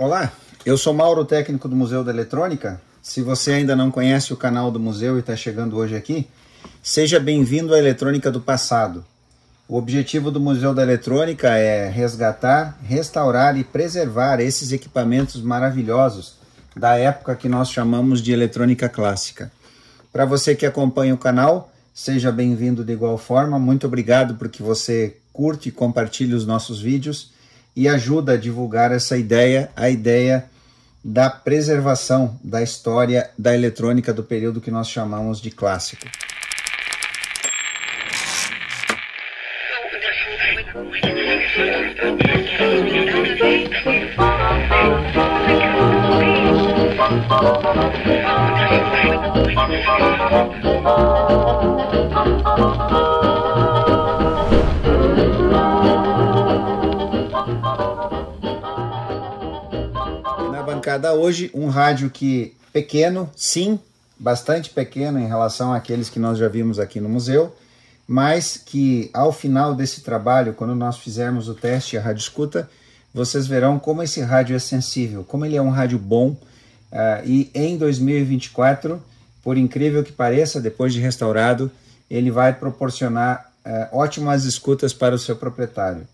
Olá, eu sou Mauro, técnico do Museu da Eletrônica. Se você ainda não conhece o canal do museu e está chegando hoje aqui, seja bem-vindo à Eletrônica do Passado. O objetivo do Museu da Eletrônica é resgatar, restaurar e preservar esses equipamentos maravilhosos da época que nós chamamos de eletrônica clássica. Para você que acompanha o canal, seja bem-vindo de igual forma. Muito obrigado porque você curte e compartilha os nossos vídeos e ajuda a divulgar essa ideia, a ideia da preservação da história da eletrônica do período que nós chamamos de clássico. molecada hoje, um rádio que pequeno, sim, bastante pequeno em relação àqueles que nós já vimos aqui no museu, mas que ao final desse trabalho, quando nós fizermos o teste a rádio escuta, vocês verão como esse rádio é sensível, como ele é um rádio bom. Uh, e em 2024, por incrível que pareça, depois de restaurado, ele vai proporcionar uh, ótimas escutas para o seu proprietário.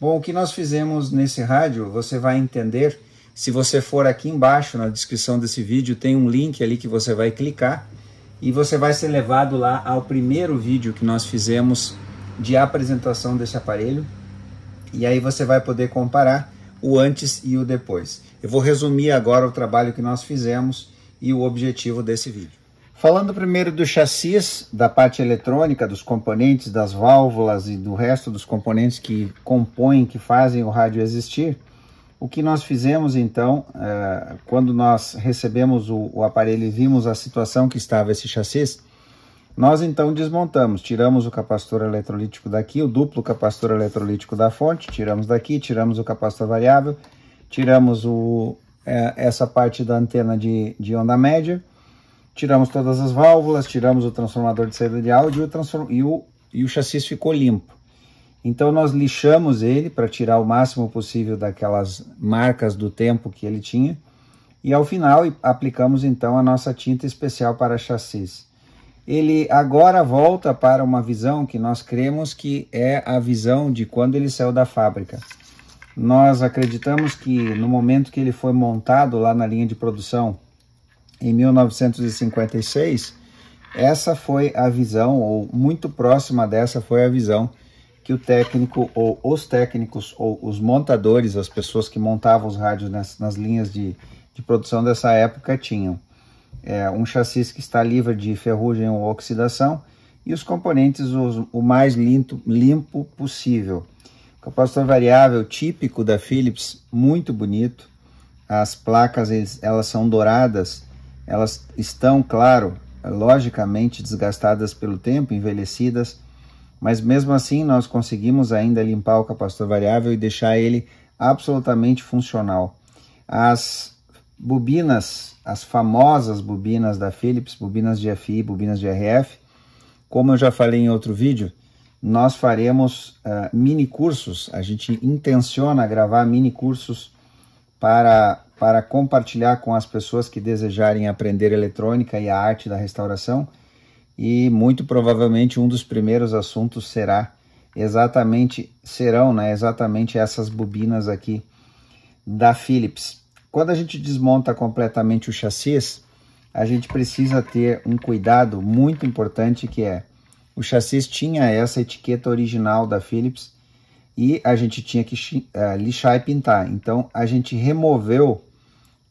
Bom, o que nós fizemos nesse rádio, você vai entender se você for aqui embaixo na descrição desse vídeo, tem um link ali que você vai clicar e você vai ser levado lá ao primeiro vídeo que nós fizemos de apresentação desse aparelho. E aí você vai poder comparar o antes e o depois. Eu vou resumir agora o trabalho que nós fizemos e o objetivo desse vídeo. Falando primeiro do chassis, da parte eletrônica, dos componentes, das válvulas e do resto dos componentes que compõem, que fazem o rádio existir, o que nós fizemos então, é, quando nós recebemos o aparelho e vimos a situação que estava esse chassis, nós então desmontamos, tiramos o capacitor eletrolítico daqui, o duplo capacitor eletrolítico da fonte, tiramos daqui, tiramos o capacitor variável, tiramos o, é, essa parte da antena de, de onda média, tiramos todas as válvulas, tiramos o transformador de saída de áudio e o, e o, e o chassis ficou limpo. Então nós lixamos ele para tirar o máximo possível daquelas marcas do tempo que ele tinha. E ao final aplicamos então a nossa tinta especial para chassis. Ele agora volta para uma visão que nós cremos que é a visão de quando ele saiu da fábrica. Nós acreditamos que no momento que ele foi montado lá na linha de produção em 1956, essa foi a visão, ou muito próxima dessa foi a visão que o técnico ou os técnicos ou os montadores, as pessoas que montavam os rádios nas, nas linhas de, de produção dessa época tinham. É, um chassi que está livre de ferrugem ou oxidação e os componentes os, o mais limpo, limpo possível. capacitor variável típico da Philips, muito bonito. As placas eles, elas são douradas, elas estão, claro, logicamente desgastadas pelo tempo, envelhecidas, mas mesmo assim nós conseguimos ainda limpar o capacitor variável e deixar ele absolutamente funcional. As bobinas, as famosas bobinas da Philips, bobinas de FI, bobinas de RF, como eu já falei em outro vídeo, nós faremos uh, ah, mini cursos, a gente intenciona gravar mini cursos para, para compartilhar com as pessoas que desejarem aprender eletrônica e a arte da restauração e muito provavelmente um dos primeiros assuntos será exatamente serão, né, exatamente essas bobinas aqui da Philips. Quando a gente desmonta completamente o chassis, a gente precisa ter um cuidado muito importante que é o chassis tinha essa etiqueta original da Philips e a gente tinha que eh, lixar e pintar. Então a gente removeu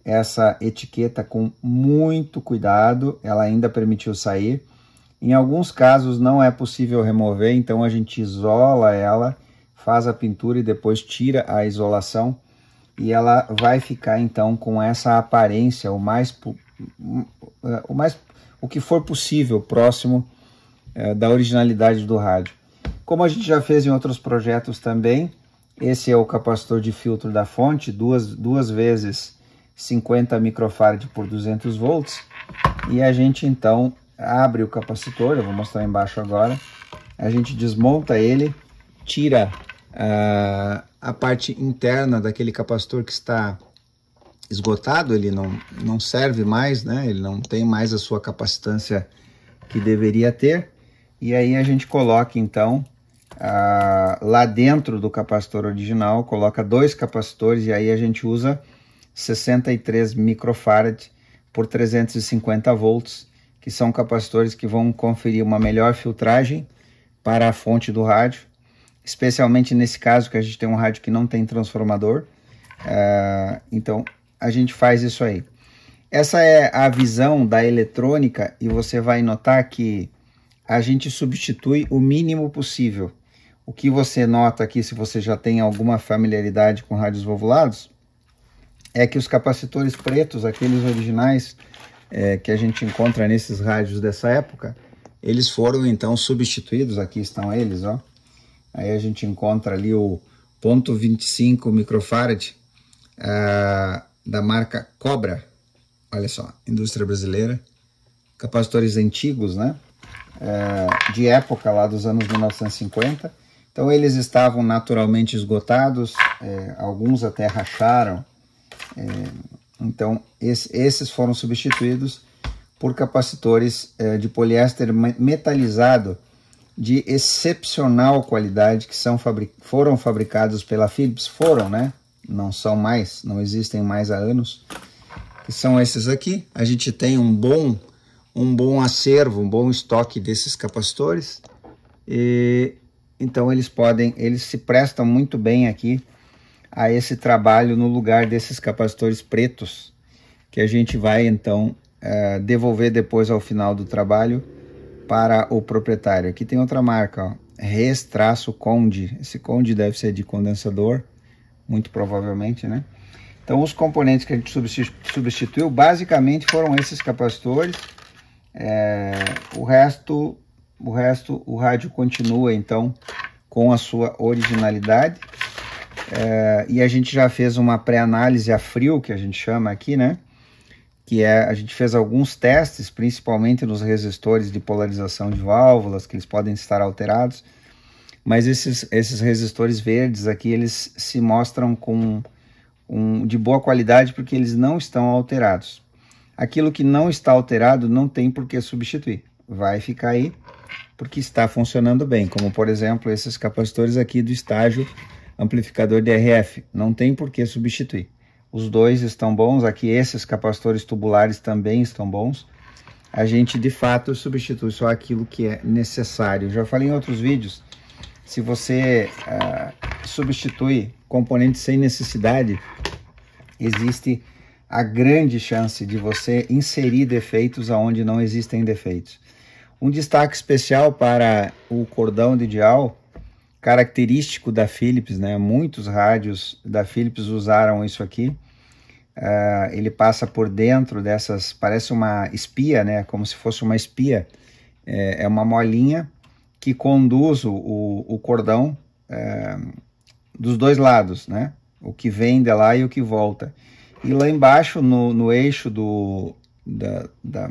essa etiqueta com muito cuidado, ela ainda permitiu sair em alguns casos não é possível remover, então a gente isola ela, faz a pintura e depois tira a isolação e ela vai ficar então com essa aparência o mais o mais o que for possível próximo é, da originalidade do rádio. Como a gente já fez em outros projetos também, esse é o capacitor de filtro da fonte, duas, duas vezes 50 microfarad por 200 volts, e a gente então abre o capacitor, eu vou mostrar embaixo agora, a gente desmonta ele, tira uh, a parte interna daquele capacitor que está esgotado, ele não, não serve mais, né? ele não tem mais a sua capacitância que deveria ter, e aí a gente coloca então uh, lá dentro do capacitor original, coloca dois capacitores e aí a gente usa 63 microfarad por 350 volts, que são capacitores que vão conferir uma melhor filtragem para a fonte do rádio, especialmente nesse caso que a gente tem um rádio que não tem transformador. Uh, então a gente faz isso aí. Essa é a visão da eletrônica e você vai notar que a gente substitui o mínimo possível. O que você nota aqui, se você já tem alguma familiaridade com rádios valvulados, é que os capacitores pretos, aqueles originais, é, que a gente encontra nesses rádios dessa época, eles foram então substituídos, aqui estão eles, ó. Aí a gente encontra ali o ponto 25 microfarad uh, da marca Cobra, olha só, indústria brasileira, capacitores antigos, né? Uh, de época lá dos anos 1950. Então eles estavam naturalmente esgotados, é, alguns até racharam, eh, então, esses foram substituídos por capacitores eh, de poliéster metalizado de excepcional qualidade que são fabric foram fabricados pela Philips, foram, né? Não são mais, não existem mais há anos. Que são esses aqui. A gente tem um bom um bom acervo, um bom estoque desses capacitores. E então eles podem, eles se prestam muito bem aqui a esse trabalho no lugar desses capacitores pretos, que a gente vai então eh, devolver depois ao final do trabalho para o proprietário. Aqui tem outra marca, ó, Restraço Conde. Esse Conde deve ser de condensador, muito provavelmente, né? Então, os componentes que a gente substituiu basicamente foram esses capacitores. É, o resto, o resto, o rádio continua então com a sua originalidade. É, e a gente já fez uma pré-análise a frio, que a gente chama aqui, né? Que é, a gente fez alguns testes, principalmente nos resistores de polarização de válvulas, que eles podem estar alterados. Mas esses, esses resistores verdes aqui, eles se mostram com um, de boa qualidade porque eles não estão alterados. Aquilo que não está alterado não tem por que substituir. Vai ficar aí porque está funcionando bem, como por exemplo esses capacitores aqui do estágio amplificador de RF, não tem por que substituir. Os dois estão bons, aqui esses capacitores tubulares também estão bons. A gente de fato substitui só aquilo que é necessário. Já falei em outros vídeos, se você ah, substitui componentes sem necessidade, existe a grande chance de você inserir defeitos aonde não existem defeitos. Um destaque especial para o cordão de dial característico da Philips, né? Muitos rádios da Philips usaram isso aqui. Uh, ele passa por dentro dessas, parece uma espia, né? Como se fosse uma espia. É, é uma molinha que conduz o, o cordão ah, dos dois lados, né? O que vem de lá e o que volta. E lá embaixo, no, no eixo do, da, da,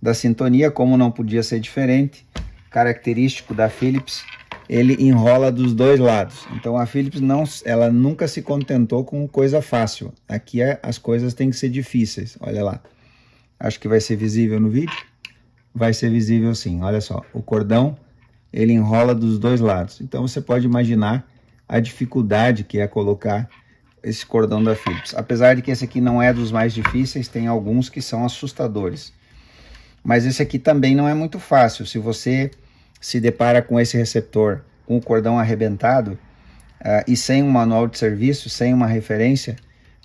da sintonia, como não podia ser diferente, característico da Philips, ele enrola dos dois lados. Então a Philips não, ela nunca se contentou com coisa fácil. Aqui é, as coisas têm que ser difíceis. Olha lá. Acho que vai ser visível no vídeo. Vai ser visível sim. Olha só, o cordão ele enrola dos dois lados. Então você pode imaginar a dificuldade que é colocar esse cordão da Philips. Apesar de que esse aqui não é dos mais difíceis, tem alguns que são assustadores. Mas esse aqui também não é muito fácil. Se você se depara com esse receptor com o cordão arrebentado uh, e sem um manual de serviço, sem uma referência,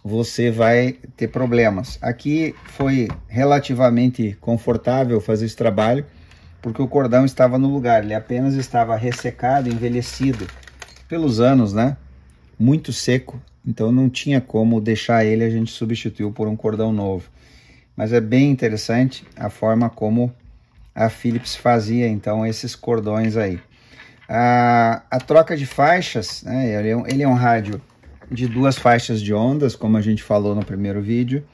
você vai ter problemas. Aqui foi relativamente confortável fazer esse trabalho, porque o cordão estava no lugar, ele apenas estava ressecado, envelhecido pelos anos, né? Muito seco, então não tinha como deixar ele, a gente substituiu por um cordão novo. Mas é bem interessante a forma como a Philips fazia então esses cordões aí. A, a troca de faixas, né, ele, é um, ele é um rádio de duas faixas de ondas, como a gente falou no primeiro vídeo,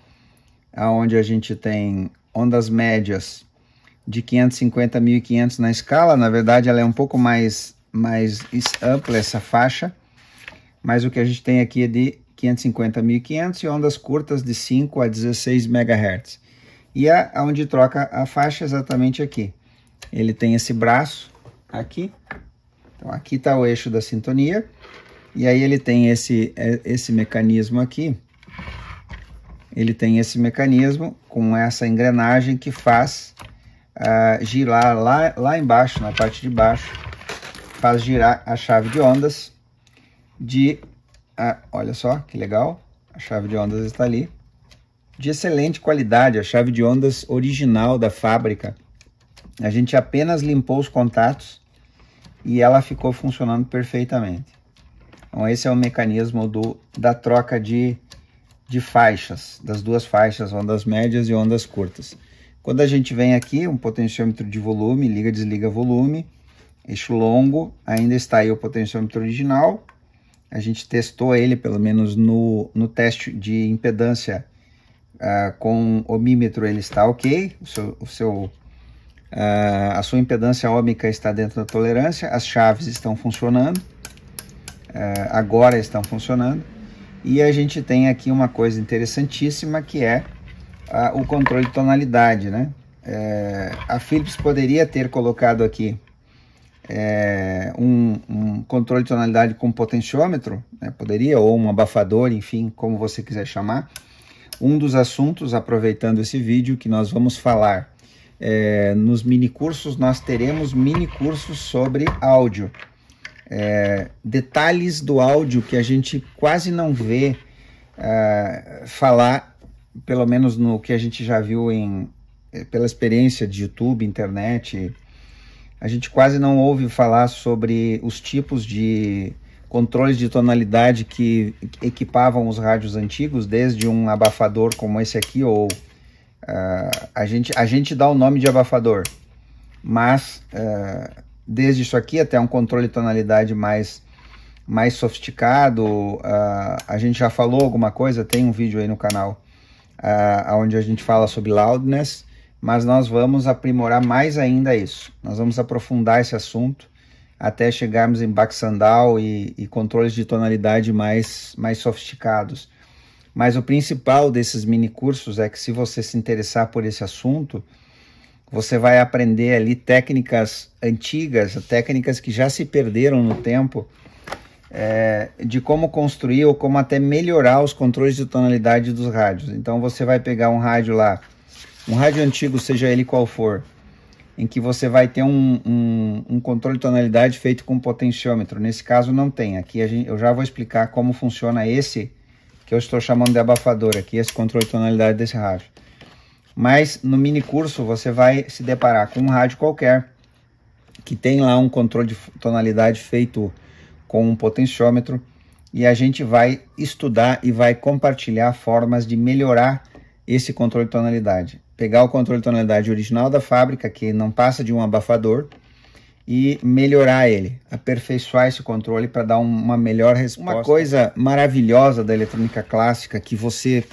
aonde a gente tem ondas médias de 550 a 1500 na escala, na verdade ela é um pouco mais, mais ampla essa faixa, mas o que a gente tem aqui é de 550 a 1500 e ondas curtas de 5 a 16 MHz. E é aonde troca a faixa exatamente aqui. Ele tem esse braço aqui. Então aqui está o eixo da sintonia. E aí ele tem esse, é, esse mecanismo aqui. Ele tem esse mecanismo com essa engrenagem que faz uh, girar lá, lá embaixo, na parte de baixo. Faz girar a chave de ondas de... Uh, olha só que legal, a chave de ondas está ali de excelente qualidade, a chave de ondas original da fábrica. A gente apenas limpou os contatos e ela ficou funcionando perfeitamente. Então esse é o mecanismo do, da troca de, de faixas, das duas faixas, ondas médias e ondas curtas. Quando a gente vem aqui, um potenciômetro de volume, liga, desliga volume, eixo longo, ainda está aí o potenciômetro original. A gente testou ele, pelo menos no, no teste de impedância uh, com mímetro ele está ok, o seu, o seu, uh, a sua impedância ômica está dentro da tolerância, as chaves estão funcionando, uh, agora estão funcionando, e a gente tem aqui uma coisa interessantíssima que é o controle de tonalidade, né? Eh, a Philips poderia ter colocado aqui é, um, um, controle de tonalidade com potenciômetro, né? poderia, ou um abafador, enfim, como você quiser chamar, um dos assuntos, aproveitando esse vídeo, que nós vamos falar é, nos mini cursos, nós teremos mini cursos sobre áudio. É, detalhes do áudio que a gente quase não vê é, falar, pelo menos no que a gente já viu em, é, pela experiência de YouTube, internet, a gente quase não ouve falar sobre os tipos de controles de tonalidade que equipavam os rádios antigos, desde um abafador como esse aqui, ou uh, a, gente, a gente dá o nome de abafador, mas uh, desde isso aqui até um controle de tonalidade mais, mais sofisticado, uh, a gente já falou alguma coisa, tem um vídeo aí no canal onde a gente fala sobre loudness, mas nós vamos aprimorar mais ainda isso, nós vamos aprofundar esse assunto, até chegarmos em Baxandal e, e controles de tonalidade mais, mais sofisticados. Mas o principal desses mini cursos é que se você se interessar por esse assunto, você vai aprender ali técnicas antigas, técnicas que já se perderam no tempo, é, de como construir ou como até melhorar os controles de tonalidade dos rádios. Então você vai pegar um rádio lá, um rádio antigo, seja ele qual for, em que você vai ter um, um, um, controle de tonalidade feito com potenciômetro. Nesse caso não tem. Aqui gente, eu já vou explicar como funciona esse que eu estou chamando de abafador aqui, esse controle de tonalidade desse rádio. Mas no mini curso você vai se deparar com um rádio qualquer que tem lá um controle de tonalidade feito com um potenciômetro e a gente vai estudar e vai compartilhar formas de melhorar esse controle de tonalidade pegar o controle de tonalidade original da fábrica, que não passa de um abafador, e melhorar ele, aperfeiçoar esse controle para dar uma melhor resposta. Uma coisa maravilhosa da eletrônica clássica que você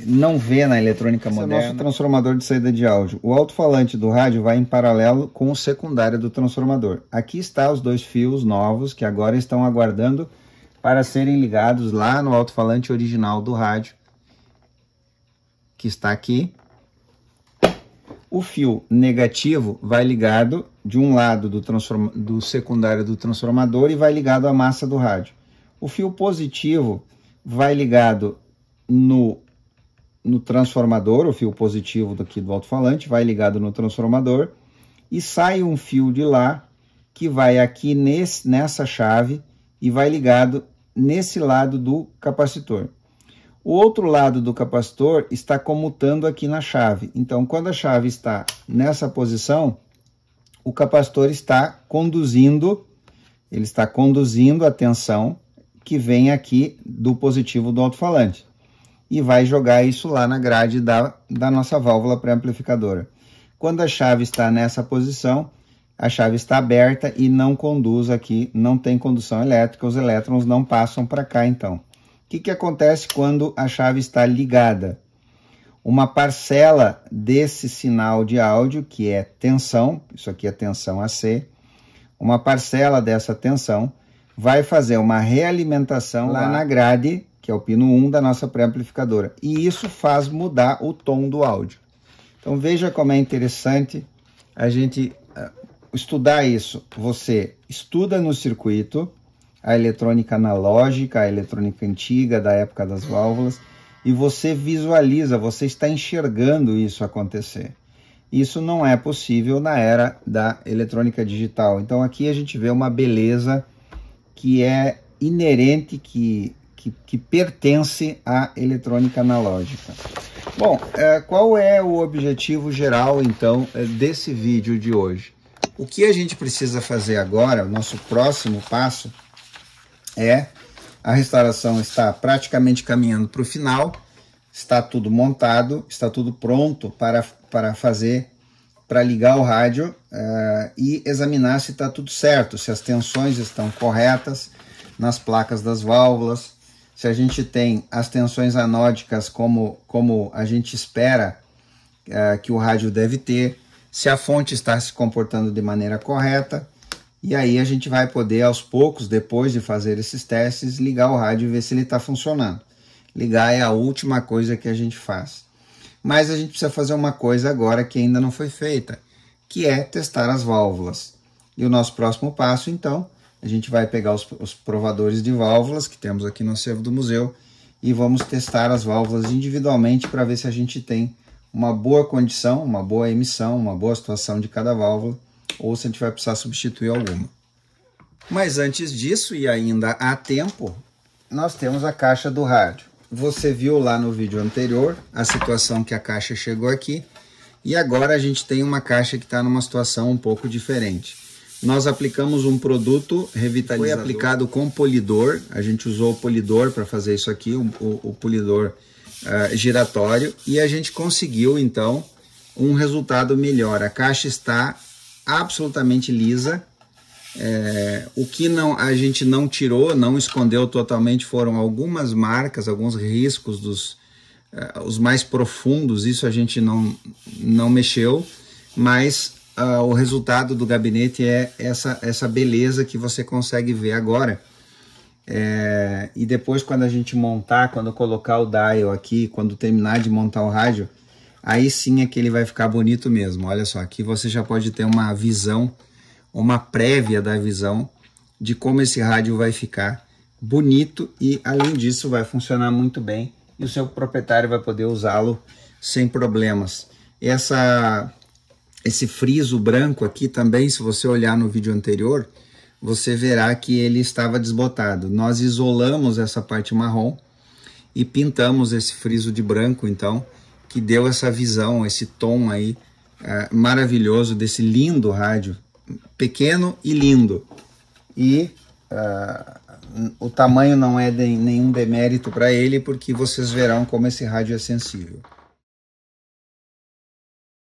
não vê na eletrônica esse é moderna. É nosso transformador de saída de áudio. O alto-falante do rádio vai em paralelo com o secundário do transformador. Aqui está os dois fios novos que agora estão aguardando para serem ligados lá no alto-falante original do rádio, que está aqui. O fio negativo vai ligado de um lado do, do secundário do transformador e vai ligado à massa do rádio. O fio positivo vai ligado no, no transformador, o fio positivo daqui do alto-falante vai ligado no transformador e sai um fio de lá que vai aqui nesse, nessa chave e vai ligado nesse lado do capacitor. O outro lado do capacitor está comutando aqui na chave. Então, quando a chave está nessa posição, o capacitor está conduzindo, ele está conduzindo a tensão que vem aqui do positivo do alto-falante e vai jogar isso lá na grade da, da nossa válvula pré-amplificadora. Quando a chave está nessa posição, a chave está aberta e não conduz aqui, não tem condução elétrica, os elétrons não passam para cá então que, que acontece quando a chave está ligada? Uma parcela desse sinal de áudio, que é tensão, isso aqui é tensão AC, uma parcela dessa tensão vai fazer uma realimentação lá, lá na grade, que é o pino 1 da nossa pré-amplificadora. E isso faz mudar o tom do áudio. Então veja como é interessante a gente ah, estudar isso. Você estuda no circuito, a eletrônica analógica, a eletrônica antiga da época das válvulas, e você visualiza, você está enxergando isso acontecer. Isso não é possível na era da eletrônica digital. Então aqui a gente vê uma beleza que é inerente, que, que, que pertence à eletrônica analógica. Bom, é, qual é o objetivo geral então é, desse vídeo de hoje? O que a gente precisa fazer agora, o nosso próximo passo, é a restauração está praticamente caminhando para o final, está tudo montado, está tudo pronto para, para fazer, para ligar o rádio uh, e examinar se está tudo certo, se as tensões estão corretas nas placas das válvulas, se a gente tem as tensões anódicas como, como a gente espera uh, que o rádio deve ter, se a fonte está se comportando de maneira correta e aí a gente vai poder, aos poucos, depois de fazer esses testes, ligar o rádio e ver se ele está funcionando. Ligar é a última coisa que a gente faz. Mas a gente precisa fazer uma coisa agora que ainda não foi feita, que é testar as válvulas. E o nosso próximo passo, então, a gente vai pegar os, os provadores de válvulas que temos aqui no acervo do museu e vamos testar as válvulas individualmente para ver se a gente tem uma boa condição, uma boa emissão, uma boa situação de cada válvula ou se a gente vai precisar substituir alguma. Mas antes disso, e ainda há tempo, nós temos a caixa do rádio. Você viu lá no vídeo anterior a situação que a caixa chegou aqui, e agora a gente tem uma caixa que está numa situação um pouco diferente. Nós aplicamos um produto revitalizador. Foi aplicado com polidor, a gente usou o polidor para fazer isso aqui, o, o polidor uh, giratório, e a gente conseguiu então um resultado melhor. A caixa está absolutamente lisa. É, o que não, a gente não tirou, não escondeu totalmente foram algumas marcas, alguns riscos dos uh, os mais profundos, isso a gente não, não mexeu, mas uh, o resultado do gabinete é essa, essa beleza que você consegue ver agora. É, e depois quando a gente montar, quando colocar o dial aqui, quando terminar de montar o rádio, aí sim é que ele vai ficar bonito mesmo. Olha só, aqui você já pode ter uma visão, uma prévia da visão de como esse rádio vai ficar bonito e além disso vai funcionar muito bem e o seu proprietário vai poder usá-lo sem problemas. Essa, esse friso branco aqui também, se você olhar no vídeo anterior, você verá que ele estava desbotado. Nós isolamos essa parte marrom e pintamos esse friso de branco, então, que deu essa visão, esse tom aí uh, maravilhoso desse lindo rádio, pequeno e lindo. E uh, o tamanho não é de nenhum demérito para ele, porque vocês verão como esse rádio é sensível.